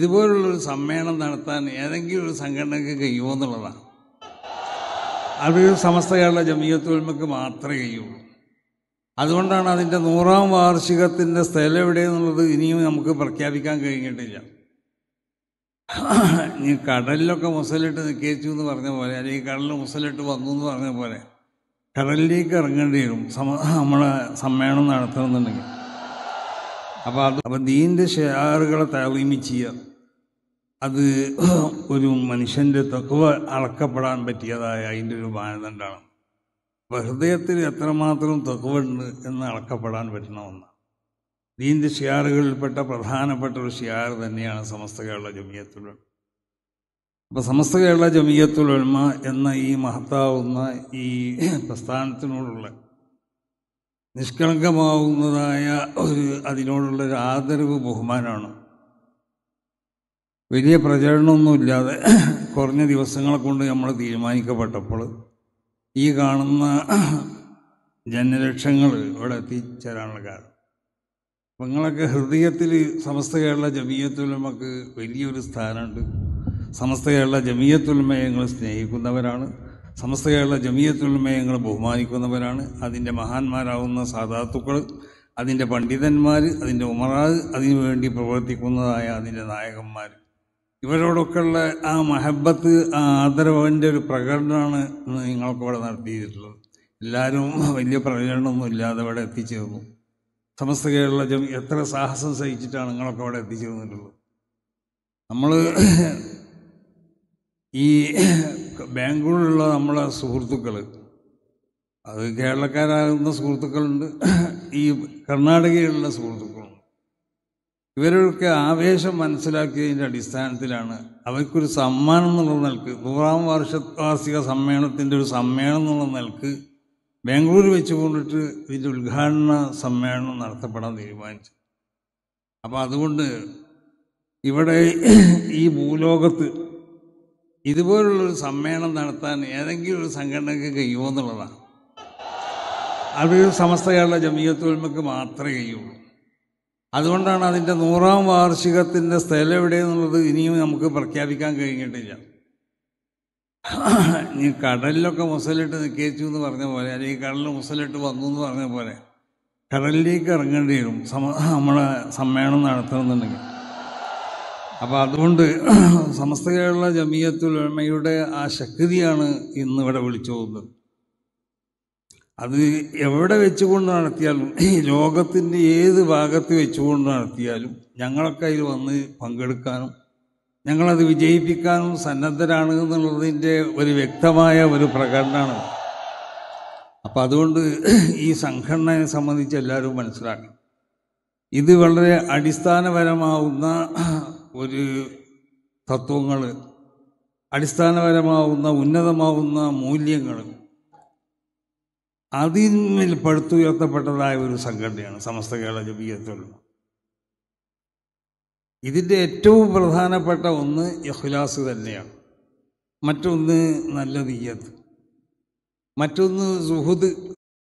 ഇതുപോലുള്ളൊരു സമ്മേളനം നടത്താൻ ഏതെങ്കിലും ഒരു സംഘടനയ്ക്ക് കഴിയുമോ എന്നുള്ളതാണ് അതൊരു സമസ്ത കേരള ജമീയത്തൊഴിൽമക്ക് മാത്രമേ കഴിയുള്ളൂ അതുകൊണ്ടാണ് അതിൻ്റെ നൂറാം വാർഷികത്തിൻ്റെ സ്ഥലം എവിടെയെന്നുള്ളത് ഇനിയും നമുക്ക് പ്രഖ്യാപിക്കാൻ കഴിഞ്ഞിട്ടില്ല ഈ കടലിലൊക്കെ മുസലിട്ട് നിൽക്കേച്ചു എന്ന് പറഞ്ഞ പോലെ അല്ലെങ്കിൽ കടലിൽ മുസലിട്ട് വന്നു എന്ന് പറഞ്ഞ പോലെ കടലിലേക്ക് ഇറങ്ങേണ്ടി വരും സമ നമ്മളെ സമ്മേളനം നടത്തണമെന്നുണ്ടെങ്കിൽ അപ്പോൾ അത് അപ്പോൾ ദീൻ്റെ ഷെയറുകളെ താലീമി ചെയ്യുക അത് ഒരു മനുഷ്യൻ്റെ തക്കവ അളക്കപ്പെടാൻ പറ്റിയതായ അതിൻ്റെ ഒരു മാനദണ്ഡമാണ് ഹൃദയത്തിൽ എത്രമാത്രം തക്കവുണ്ട് എന്ന് അളക്കപ്പെടാൻ പറ്റുന്ന ഒന്നാണ് ദീൻ്റെ ഷിയാറുകളിൽപ്പെട്ട പ്രധാനപ്പെട്ട ഒരു ഷിയാർ തന്നെയാണ് സമസ്ത കേരള ജമിയത്തുള്ള അപ്പോൾ സമസ്ത കേരള ജമിയത്തുലമ എന്ന ഈ മഹത്താവുന്ന ഈ പ്രസ്ഥാനത്തിനോടുള്ള നിഷ്കളങ്കമാവുന്നതായ ഒരു അതിനോടുള്ള ഒരു ആദരവ് ബഹുമാനമാണ് വലിയ പ്രചരണമൊന്നുമില്ലാതെ കുറഞ്ഞ ദിവസങ്ങളെ കൊണ്ട് നമ്മൾ തീരുമാനിക്കപ്പെട്ടപ്പോൾ ഈ കാണുന്ന ജനലക്ഷങ്ങൾ ഇവിടെ എത്തിച്ചേരാനുള്ള കാരണം അപ്പം നിങ്ങളൊക്കെ ഹൃദയത്തിൽ സമസ്ത കേരള ജമീയത്തുലമക്ക് വലിയൊരു സ്ഥാനമുണ്ട് സമസ്ത കേരള ജമീയത്തുലമയെ ഞങ്ങൾ സ്നേഹിക്കുന്നവരാണ് സമസ്ത കേരള ജമീയത്തുൽമയങ്ങൾ ബഹുമാനിക്കുന്നവരാണ് അതിൻ്റെ മഹാന്മാരാവുന്ന സാധാത്തുക്കൾ അതിൻ്റെ പണ്ഡിതന്മാർ അതിൻ്റെ ഉമറാദ് അതിനുവേണ്ടി പ്രവർത്തിക്കുന്നതായ അതിൻ്റെ നായകന്മാർ ഇവരോടൊക്കെയുള്ള ആ മഹബത്ത് ആ ആദരവിൻ്റെ ഒരു പ്രകടനമാണ് നിങ്ങൾക്ക് ഇവിടെ നടത്തിയിട്ടുള്ളത് എല്ലാവരും വലിയ പ്രകടനമൊന്നും ഇല്ലാതെ ഇവിടെ എത്തിച്ചേർന്നു സമസ്ത കേരള ജമി എത്ര സാഹസം സഹിച്ചിട്ടാണ് നിങ്ങളൊക്കെ അവിടെ എത്തിച്ചേർന്നിട്ടുള്ളത് നമ്മൾ ഈ ബാംഗ്ലൂരിലുള്ള നമ്മളെ സുഹൃത്തുക്കൾ അത് കേരളക്കാരാകുന്ന സുഹൃത്തുക്കളുണ്ട് ഈ കർണാടകയിലുള്ള സുഹൃത്തുക്കളുണ്ട് ഇവരൊക്കെ ആവേശം മനസ്സിലാക്കിയതിൻ്റെ അടിസ്ഥാനത്തിലാണ് അവർക്കൊരു സമ്മാനം എന്നുള്ള നിൽക്ക് നൂറാം വാർഷവാർഷിക സമ്മേളനത്തിൻ്റെ ഒരു സമ്മേളനം എന്നുള്ള നിൽക്ക് ബാംഗ്ലൂർ വെച്ചുകൊണ്ടിട്ട് ഇതിൻ്റെ ഉദ്ഘാടന സമ്മേളനം നടത്തപ്പെടാൻ തീരുമാനിച്ചു അപ്പോൾ അതുകൊണ്ട് ഇവിടെ ഈ ഭൂലോകത്ത് ഇതുപോലുള്ളൊരു സമ്മേളനം നടത്താൻ ഏതെങ്കിലും ഒരു സംഘടനയ്ക്ക് കഴിയുമോ എന്നുള്ളതാണ് അതൊരു സമസ്ത കേരള ജമീയത്തൊഴിമയ്ക്ക് മാത്രമേ കഴിയുള്ളൂ അതുകൊണ്ടാണ് അതിൻ്റെ നൂറാം വാർഷികത്തിൻ്റെ സ്ഥലം എവിടെയെന്നുള്ളത് ഇനിയും നമുക്ക് പ്രഖ്യാപിക്കാൻ കഴിഞ്ഞിട്ടില്ല ഇനി കടലിലൊക്കെ മുസലിട്ട് നിൽക്കേച്ചു എന്ന് പറഞ്ഞ പോലെ അല്ലെങ്കിൽ കടലിൽ മുസലിട്ട് വന്നു എന്ന് പറഞ്ഞ പോലെ കടലിലേക്ക് ഇറങ്ങേണ്ടി വരും സമ നമ്മളെ സമ്മേളനം നടത്തണമെന്നുണ്ടെങ്കിൽ അപ്പോൾ അതുകൊണ്ട് സമസ്ത കേരള ജമിയത്തുൽ ഉലമയുടെ ആ ശക്തിയാണ് ഇന്ന് വിളിച്ചു വിളിച്ചോതുന്നത് അത് എവിടെ വെച്ചുകൊണ്ട് നടത്തിയാലും ഈ ലോകത്തിൻ്റെ ഏത് ഭാഗത്ത് വെച്ചുകൊണ്ട് നടത്തിയാലും ഞങ്ങളൊക്കെ അതിൽ വന്ന് പങ്കെടുക്കാനും ഞങ്ങളത് വിജയിപ്പിക്കാനും സന്നദ്ധരാണ് എന്നുള്ളതിൻ്റെ ഒരു വ്യക്തമായ ഒരു പ്രകടനമാണ് അപ്പം അതുകൊണ്ട് ഈ സംഘടനയെ സംബന്ധിച്ച് എല്ലാവരും മനസ്സിലാക്കണം ഇത് വളരെ അടിസ്ഥാനപരമാവുന്ന ഒരു തത്വങ്ങൾ അടിസ്ഥാനപരമാവുന്ന ഉന്നതമാവുന്ന മൂല്യങ്ങൾ അതിന്മേൽ പടുത്തുയർത്തപ്പെട്ടതായ ഒരു സംഘടനയാണ് സമസ്ത കേരള ജപീയത്തുള്ള ഇതിൻ്റെ ഏറ്റവും പ്രധാനപ്പെട്ട ഒന്ന് ഇഖ്ലാസ് തന്നെയാണ് മറ്റൊന്ന് നല്ല നീയത്ത് മറ്റൊന്ന് സുഹുദ്